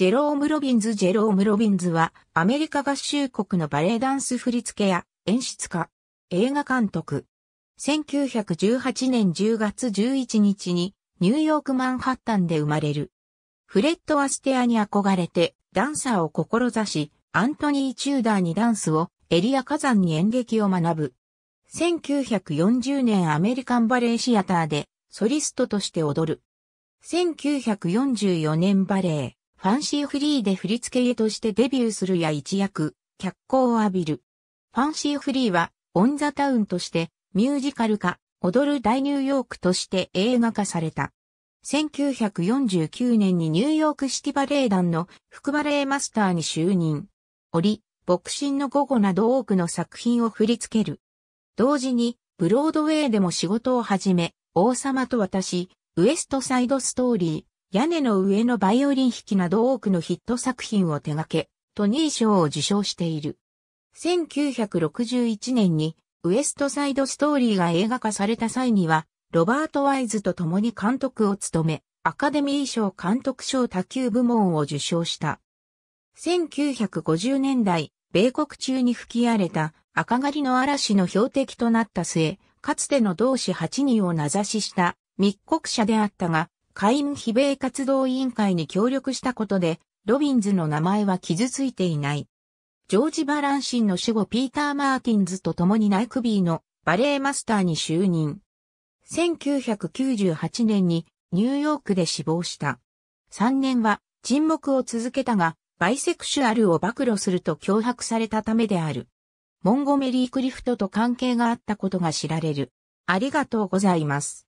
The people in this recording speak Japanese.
ジェローム・ロビンズ・ジェローム・ロビンズは、アメリカ合衆国のバレエダンス振付や演出家、映画監督。1918年10月11日に、ニューヨーク・マンハッタンで生まれる。フレッド・アステアに憧れて、ダンサーを志し、アントニー・チューダーにダンスを、エリア・火山に演劇を学ぶ。1940年アメリカンバレーシアターで、ソリストとして踊る。1944年バレエ。ファンシーフリーで振付家としてデビューするや一躍、脚光を浴びる。ファンシーフリーは、オンザタウンとして、ミュージカル化、踊る大ニューヨークとして映画化された。1949年にニューヨーク式バレエ団の副バレエマスターに就任。折、牧神の午後など多くの作品を振り付ける。同時に、ブロードウェイでも仕事を始め、王様と私、ウエストサイドストーリー、屋根の上のバイオリン弾きなど多くのヒット作品を手掛け、トニー賞を受賞している。1961年にウエストサイドストーリーが映画化された際には、ロバート・ワイズと共に監督を務め、アカデミー賞監督賞卓球部門を受賞した。1950年代、米国中に吹き荒れた赤狩りの嵐の標的となった末、かつての同志8人を名指しした密告者であったが、下院非米活動委員会に協力したことで、ロビンズの名前は傷ついていない。ジョージ・バランシンの死後ピーター・マーティンズと共にナイクビーのバレエマスターに就任。1998年にニューヨークで死亡した。3年は沈黙を続けたが、バイセクシュアルを暴露すると脅迫されたためである。モンゴメリー・クリフトと関係があったことが知られる。ありがとうございます。